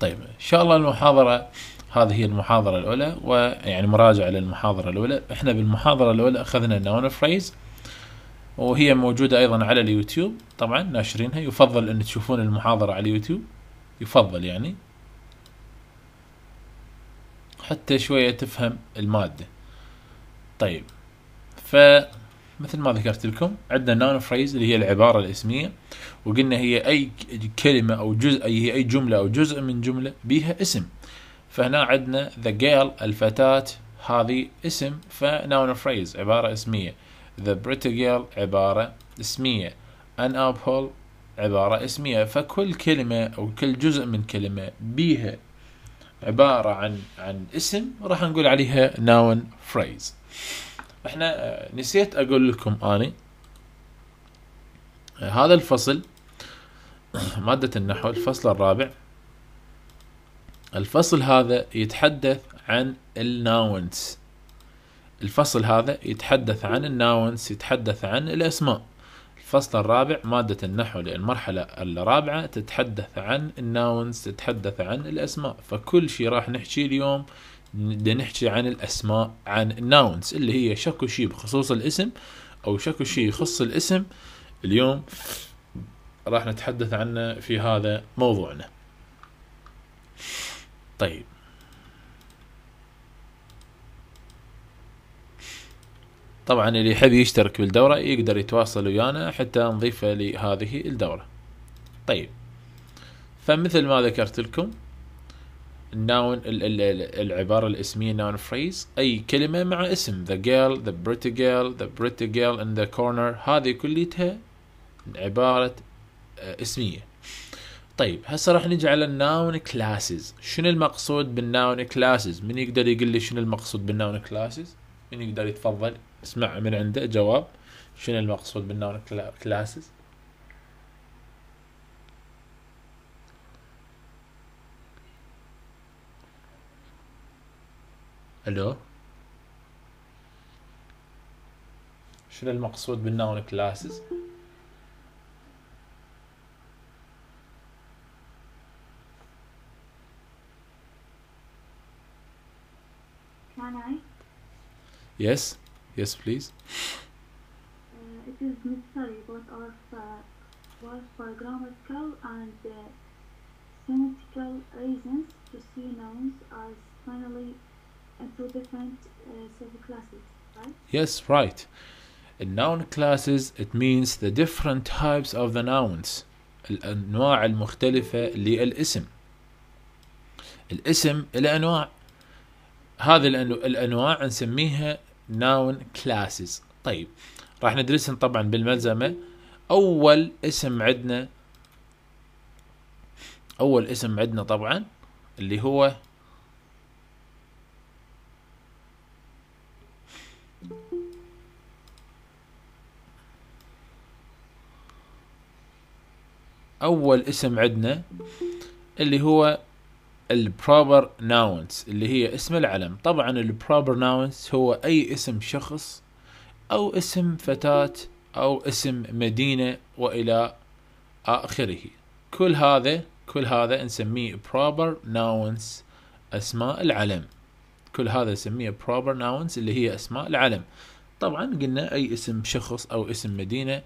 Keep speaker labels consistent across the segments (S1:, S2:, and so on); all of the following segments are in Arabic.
S1: طيب ان شاء الله المحاضره هذه هي المحاضره الاولى ويعني مراجعه للمحاضره الاولى احنا بالمحاضره الاولى اخذنا النون فريز وهي موجوده ايضا على اليوتيوب طبعا ناشرينها يفضل ان تشوفون المحاضره على اليوتيوب يفضل يعني حتى شويه تفهم الماده طيب ف مثل ما ذكرت لكم عندنا نون فريز اللي هي العبارة الاسمية وقلنا هي أي كلمة أو جزء اي أي جملة أو جزء من جملة بيها اسم فهنا عندنا ذا جيل الفتاة هذه اسم فنون فريز عبارة اسمية ذا pretty girl عبارة اسمية an apple عبارة اسمية فكل كلمة أو كل جزء من كلمة بيها عبارة عن عن اسم راح نقول عليها noun phrase احنا نسيت اقول لكم اني هذا الفصل مادة النحو الفصل الرابع الفصل هذا يتحدث عن الناونس الفصل هذا يتحدث عن الناونس يتحدث عن الأسماء الفصل الرابع مادة النحو للمرحلة الرابعة تتحدث عن الناونس تتحدث عن الأسماء فكل شيء راح نحكيه اليوم بدنا نحكي عن الاسماء عن الناونز اللي هي شكو شيء بخصوص الاسم او شكو شيء يخص الاسم اليوم راح نتحدث عنه في هذا موضوعنا طيب طبعا اللي يحب يشترك بالدورة يقدر يتواصل ويانا حتى نضيفه لهذه الدورة طيب فمثل ما ذكرت لكم الناون العباره الاسميه ناون فريز اي كلمه مع اسم the girl the pretty girl the pretty girl in the corner هذه كليتها عباره آه، اسميه طيب هسه راح نجي على الناون كلاسز شنو المقصود بالناون كلاسز من يقدر يقول لي شنو المقصود بالناون كلاسز من يقدر يتفضل اسمع من عنده جواب شنو المقصود بالناون كلاسز الو شنو المقصود بالنون كلاسز Can I? Yes, yes, please. Uh, it is necessary both of uh, both for grammatical and uh, semantical reasons to see nouns as finally Uh, right? Yes, right. In noun classes, it means the different types of the nouns. الأنواع المختلفة للاسم الاسم إلى أنواع هذه الأنواع نسميها noun classes طيب راح ندرسهم طبعا بالملزمة أول اسم عندنا أول اسم عندنا طبعا اللي هو اول اسم عندنا اللي هو البروبر ناونس اللي هي اسم العلم طبعا البروبر ناونس هو اي اسم شخص او اسم فتاة او اسم مدينة والى اخره كل هذا كل هذا نسميه proper nouns اسماء العلم كل هذا نسميه proper nouns اللي هي اسماء العلم طبعا قلنا اي اسم شخص او اسم مدينة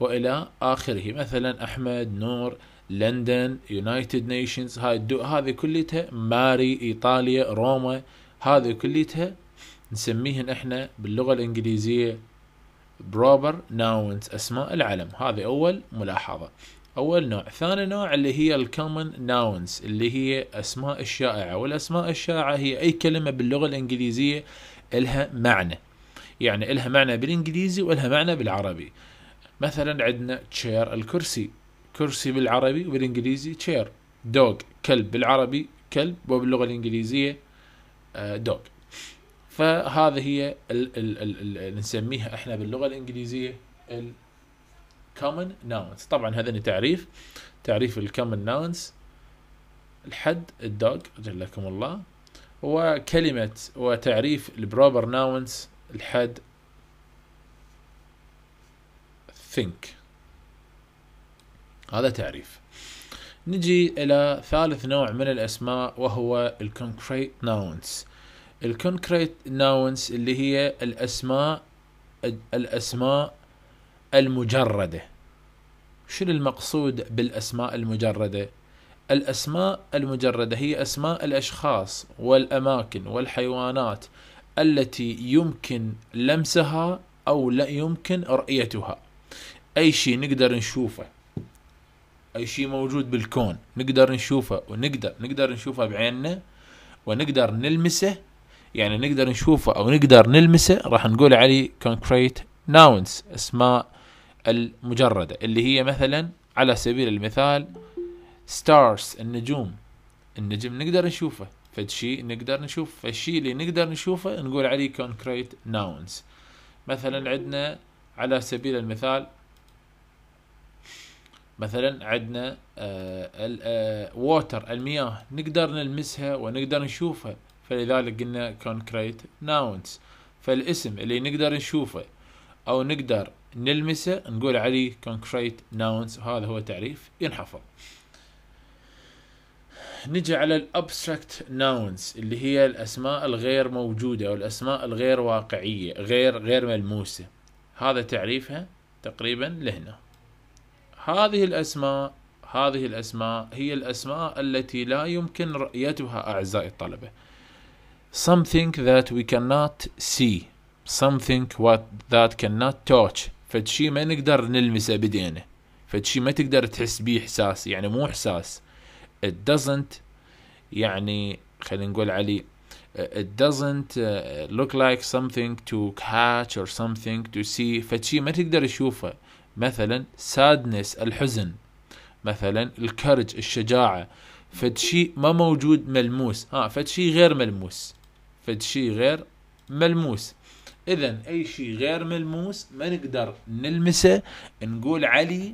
S1: والى اخره مثلا احمد نور لندن يونايتد نيشنز هاي الدول هذه كلتها ماري ايطاليا روما هذه كلتها نسميهن احنا باللغه الانجليزيه بروبر ناونز اسماء العلم هذه اول ملاحظه اول نوع ثاني نوع اللي هي الكومن ناونز اللي هي اسماء الشائعه والاسماء الشائعه هي اي كلمه باللغه الانجليزيه الها معنى يعني الها معنى بالانجليزي والها معنى بالعربي مثلا عندنا تشير الكرسي كرسي بالعربي وبالانجليزي تشير دوغ كلب بالعربي كلب وباللغه الانجليزيه دوغ آه، فهذه هي ال ال ال ال نسميها احنا باللغه الانجليزيه common nouns طبعا هذا يعني تعريف تعريف common nouns الحد الدوغ جلكم الله وكلمة وتعريف البروبر ناونز الحد think هذا تعريف نجي إلى ثالث نوع من الأسماء وهو الكونكريت ال الكونكريت nouns اللي هي الأسماء الأسماء المجردة شنو المقصود بالأسماء المجردة الأسماء المجردة هي أسماء الأشخاص والأماكن والحيوانات التي يمكن لمسها أو لا يمكن رؤيتها اي شيء نقدر نشوفه اي شيء موجود بالكون نقدر نشوفه ونقدر نقدر نشوفه بعيننا ونقدر نلمسه يعني نقدر نشوفه او نقدر نلمسه راح نقول عليه كونكريت ناونز اسماء المجردة اللي هي مثلا على سبيل المثال ستارز النجوم النجم نقدر نشوفه فشي نقدر نشوف فالشي اللي نقدر نشوفه نقول عليه كونكريت ناونز مثلا عندنا على سبيل المثال مثلا عندنا ووتر آه، آه، المياه نقدر نلمسها ونقدر نشوفها فلذلك قلنا concrete nouns فالاسم اللي نقدر نشوفه او نقدر نلمسه نقول عليه concrete nouns هذا هو تعريف ينحفظ نجي على الابستراكت ناونز اللي هي الاسماء الغير موجوده او الاسماء الغير واقعيه غير غير ملموسه هذا تعريفها تقريبا لهنا هذه الأسماء هذه الأسماء هي الأسماء التي لا يمكن رؤيتها أعزائي الطلبة something that we cannot see something what that cannot touch فدشي ما نقدر نلمسه بدينا فدشي ما تقدر تحس بيه إحساس يعني مو إحساس it doesn't يعني خلينا نقول عليه it doesn't uh, look like something to catch or something to see فتشي ما تقدر تشوفه مثلا سادنس الحزن مثلا الكرج الشجاعة فد شيء ما موجود ملموس ها آه، فد شيء غير ملموس فد شيء غير ملموس اذا اي شيء غير ملموس ما نقدر نلمسه نقول عليه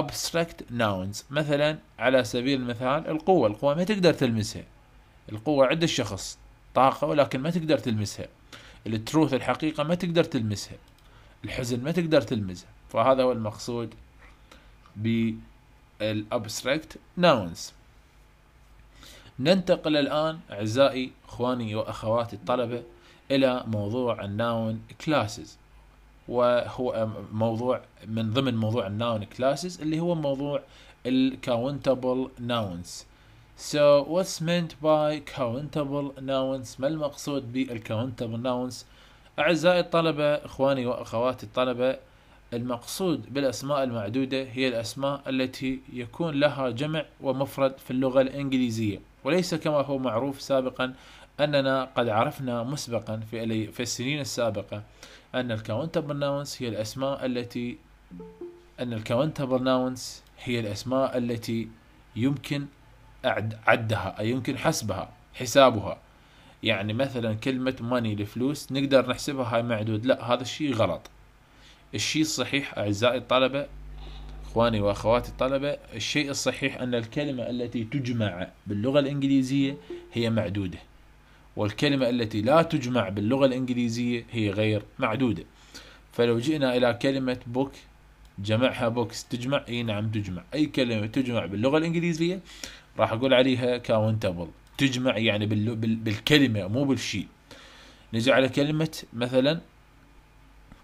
S1: abstract nouns مثلا على سبيل المثال القوة القوة ما تقدر تلمسها القوة عند الشخص طاقة ولكن ما تقدر تلمسها التروث الحقيقة ما تقدر تلمسها الحزن ما تقدر تلمسها فهذا هو المقصود بالابستراكت nouns ننتقل الآن أعزائي إخواني وأخواتي الطلبة إلى موضوع الناون كلاسز وهو موضوع من ضمن موضوع الناون كلاسز اللي هو موضوع الكاونتبل ناونز So what's meant by countable nouns ما المقصود بالcountable nouns أعزائي الطلبة إخواني وأخواتي الطلبة المقصود بالأسماء المعدودة هي الأسماء التي يكون لها جمع ومفرد في اللغة الإنجليزية وليس كما هو معروف سابقا أننا قد عرفنا مسبقا في, السنين السابقة أن الكاونتبل ناونس هي الأسماء التي أن الكاونتبل ناونس هي الأسماء التي يمكن عدها أي يمكن حسبها حسابها يعني مثلا كلمة ماني الفلوس نقدر نحسبها هاي معدود لا هذا الشيء غلط الشيء الصحيح أعزائي الطلبة إخواني وأخواتي الطلبة الشيء الصحيح أن الكلمة التي تجمع باللغة الإنجليزية هي معدودة والكلمة التي لا تجمع باللغة الإنجليزية هي غير معدودة فلو جئنا إلى كلمة بوك جمعها بوكس تجمع اي نعم تجمع اي كلمه تجمع باللغه الانجليزيه راح اقول عليها كاونتبل تجمع يعني بالكلمه مو بالشيء نجي على كلمه مثلا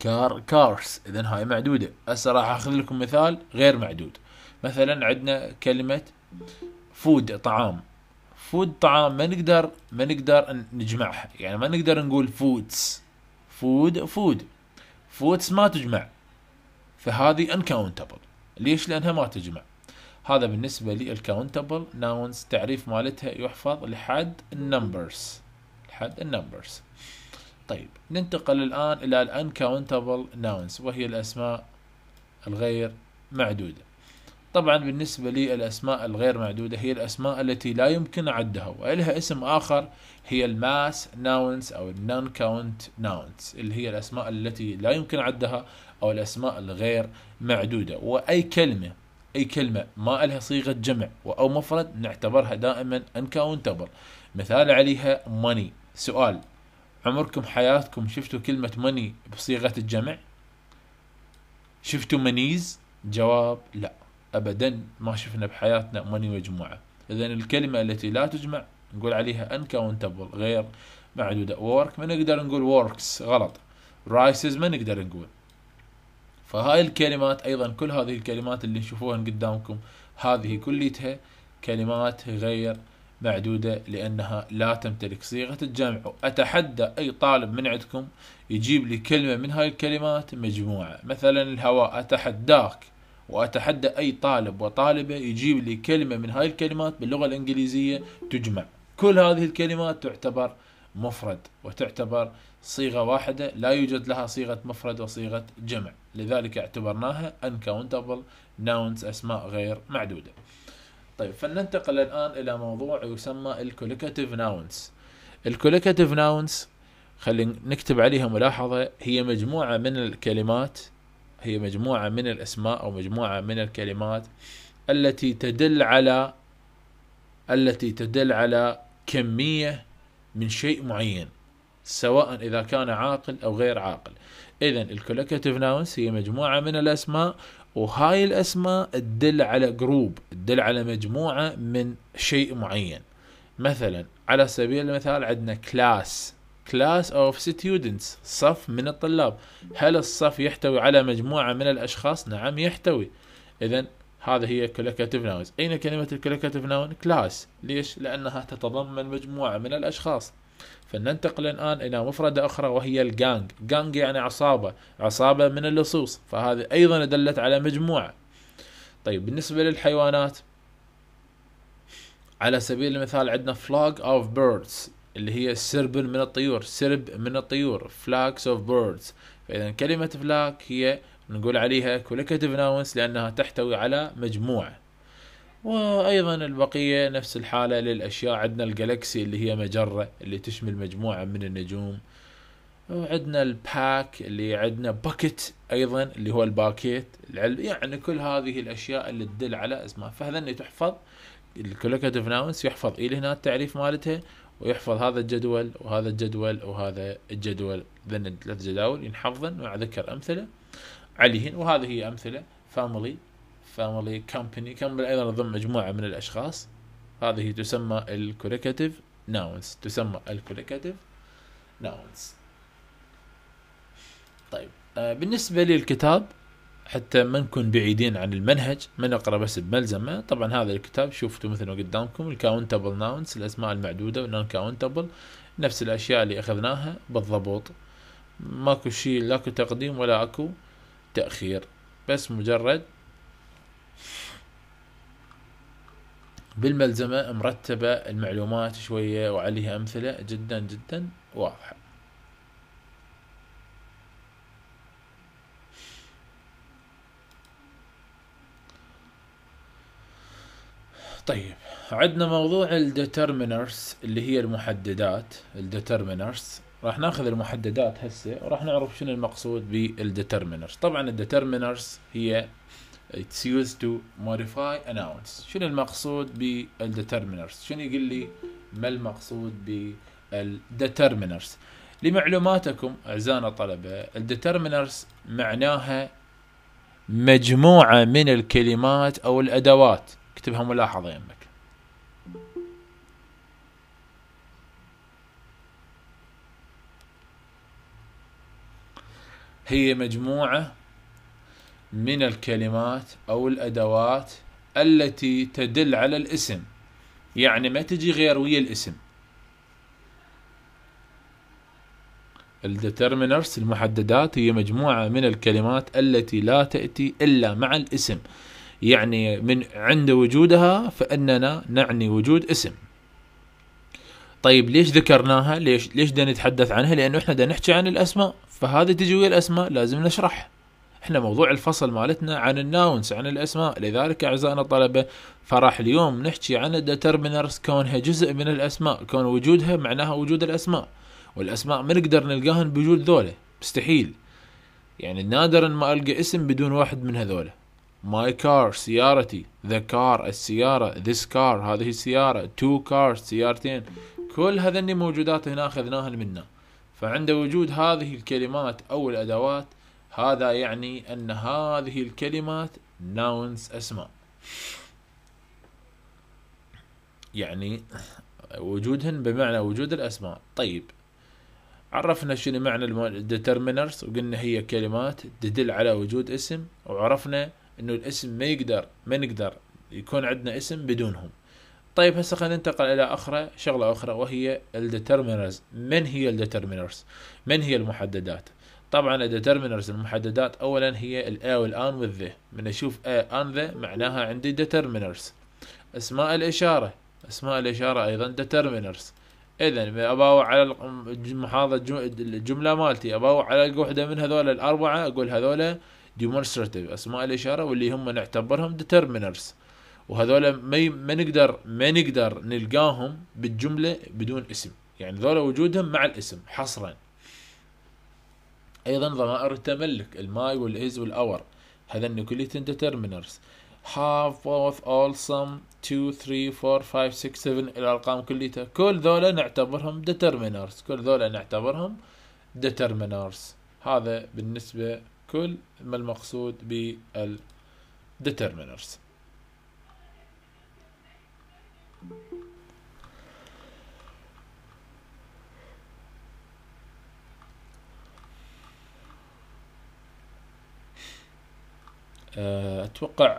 S1: كار كارس اذا هاي معدوده هسه راح اخذ لكم مثال غير معدود مثلا عندنا كلمه فود طعام فود طعام ما نقدر ما نقدر نجمعها يعني ما نقدر نقول فودز فود فود فودز ما تجمع فهذه انكاونتبل ليش لانها ما تجمع هذا بالنسبه للكاونتبل ناونز تعريف مالتها يحفظ لحد النمبرز لحد النمبرز طيب ننتقل الآن إلى الـ Uncountable Nouns وهي الأسماء الغير معدودة طبعا بالنسبة لي الأسماء الغير معدودة هي الأسماء التي لا يمكن عدها وإلها اسم آخر هي الماس ناونز أو النون كاونت ناونز اللي هي الأسماء التي لا يمكن عدها أو الأسماء الغير معدودة وأي كلمة أي كلمة ما لها صيغة جمع أو مفرد نعتبرها دائما uncountable مثال عليها money سؤال عمركم حياتكم شفتوا كلمة ماني بصيغة الجمع؟ شفتوا منيز؟ جواب لا أبدا ما شفنا بحياتنا ماني مجموعة إذا الكلمة التي لا تجمع نقول عليها انكاونتبل غير معدودة وورك ما نقدر نقول ووركس غلط رايسز ما نقدر نقول فهاي الكلمات أيضا كل هذه الكلمات اللي نشوفوها قدامكم هذه كليتها كلمات غير معدودة لأنها لا تمتلك صيغة الجمع أتحدى أي طالب من عندكم يجيب لي كلمة من هاي الكلمات مجموعة مثلا الهواء أتحداك وأتحدى أي طالب وطالبة يجيب لي كلمة من هاي الكلمات باللغة الإنجليزية تجمع كل هذه الكلمات تعتبر مفرد وتعتبر صيغة واحدة لا يوجد لها صيغة مفرد وصيغة جمع لذلك اعتبرناها uncountable nouns أسماء غير معدودة طيب فلننتقل الآن إلى موضوع يسمى الكوليكاتيف ناونز الكوليكاتيف ناونز خلينا نكتب عليها ملاحظة هي مجموعة من الكلمات هي مجموعة من الأسماء أو مجموعة من الكلمات التي تدل على التي تدل على كمية من شيء معين سواء إذا كان عاقل أو غير عاقل إذا الكولكتيف ناونز هي مجموعة من الأسماء وهاي الأسماء تدل على جروب تدل على مجموعة من شيء معين مثلا على سبيل المثال عندنا كلاس كلاس اوف ستودنتس صف من الطلاب هل الصف يحتوي على مجموعة من الأشخاص؟ نعم يحتوي إذا هذا هي كولكتيف ناونز أين كلمة الكولكتيف ناون؟ كلاس ليش؟ لأنها تتضمن مجموعة من الأشخاص فننتقل الآن إلى مفردة أخرى وهي الجانج جانج يعني عصابة عصابة من اللصوص فهذه أيضا دلت على مجموعة طيب بالنسبة للحيوانات على سبيل المثال عندنا فلاج اوف بيردز اللي هي سرب من الطيور سرب من الطيور فلاكس اوف بيردز فإذا كلمة فلاك هي نقول عليها كولكتيف ناونس لأنها تحتوي على مجموعة وايضا البقيه نفس الحاله للاشياء عندنا الجالكسي اللي هي مجره اللي تشمل مجموعه من النجوم وعندنا الباك اللي عندنا باكيت ايضا اللي هو الباكيت العلم يعني كل هذه الاشياء اللي تدل على اسماء فهذني تحفظ الكولكتيف ناونس يحفظ الى هنا التعريف مالتها ويحفظ هذا الجدول وهذا الجدول وهذا الجدول ذن ثلاث جداول ينحفظن مع ذكر امثله عليهن وهذه هي امثله فاميلي فاميلي كامباني كان ايضا تضم مجموعه من الاشخاص هذه تسمى الكوليكاتيف ناونز تسمى الكوليكاتيف ناونز طيب آه، بالنسبه للكتاب حتى ما نكون بعيدين عن المنهج ما نقرا بس بملزمه طبعا هذا الكتاب شفتوا مثلا قدامكم الكاونتبل ناونز الاسماء المعدوده والنون كاونتبل نفس الاشياء اللي اخذناها بالضبط ماكو شيء لاكو تقديم ولا اكو تاخير بس مجرد بالملزمة مرتبة المعلومات شوية وعليها أمثلة جدا جدا واضحة طيب عندنا موضوع الديترمينرز اللي هي المحددات الديترمينرز راح ناخذ المحددات هسه وراح نعرف شنو المقصود بالديترمينرز طبعا الديترمينرز هي it's used to modify a ounce شنو المقصود بالdeterminers شنو يقول لي ما المقصود بالdeterminers لمعلوماتكم أعزائنا الطلبة الdeterminers معناها مجموعة من الكلمات أو الأدوات اكتبها ملاحظة يمك هي مجموعة من الكلمات أو الأدوات التي تدل على الاسم يعني ما تجي غير ويا الاسم الديترمينرز المحددات هي مجموعة من الكلمات التي لا تأتي إلا مع الاسم يعني من عند وجودها فإننا نعني وجود اسم طيب ليش ذكرناها ليش ليش دا نتحدث عنها لأنه إحنا دا نحكي عن الأسماء فهذا تجي ويا الأسماء لازم نشرح احنا موضوع الفصل مالتنا عن الناونس عن الاسماء لذلك اعزائنا الطلبه فراح اليوم نحكي عن الديترمينرز كونها جزء من الاسماء كون وجودها معناها وجود الاسماء والاسماء ما نقدر نلقاهن بوجود ذولا مستحيل يعني نادرا ما القى اسم بدون واحد من هذولا ماي كار سيارتي ذا كار السيارة ذيس كار هذه السيارة تو كار سيارتين كل هذني موجودات هنا أخذناهن منه فعند وجود هذه الكلمات أو الأدوات هذا يعني أن هذه الكلمات nouns أسماء يعني وجودهن بمعنى وجود الأسماء طيب عرفنا شنو معنى الديترمينرز وقلنا هي كلمات تدل على وجود اسم وعرفنا انه الاسم ما يقدر ما نقدر يكون عندنا اسم بدونهم طيب هسه خلينا ننتقل الى اخرى شغله اخرى وهي الديترمينرز من هي الديترمينرز من هي المحددات طبعا الديترمينرز المحددات اولا هي الا والان والذ من اشوف ا ان ذا معناها عندي ديترمينرز اسماء الاشاره اسماء الاشاره ايضا ديترمينرز اذا اباوع على المحاضره الجمله مالتي اباوع على وحده من هذول الاربعه اقول هذول ديمونستراتيف اسماء الاشاره واللي هم نعتبرهم ديترمينرز وهذول ما ما نقدر ما نقدر نلقاهم بالجمله بدون اسم يعني ذولا وجودهم مع الاسم حصرا أيضا ضمائر التملك الماي والايز والأور هذا كليتن ديترمينرز half both all some 2 3 4 5 6 7 الارقام كليتها كل ذولا نعتبرهم determiners كل ذولا نعتبرهم determiners هذا بالنسبة كل ما المقصود بال determiners آه، اتوقع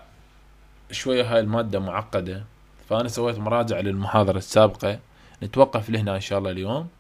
S1: شويه هاي الماده معقده فانا سويت مراجعه للمحاضره السابقه نتوقف لهنا ان شاء الله اليوم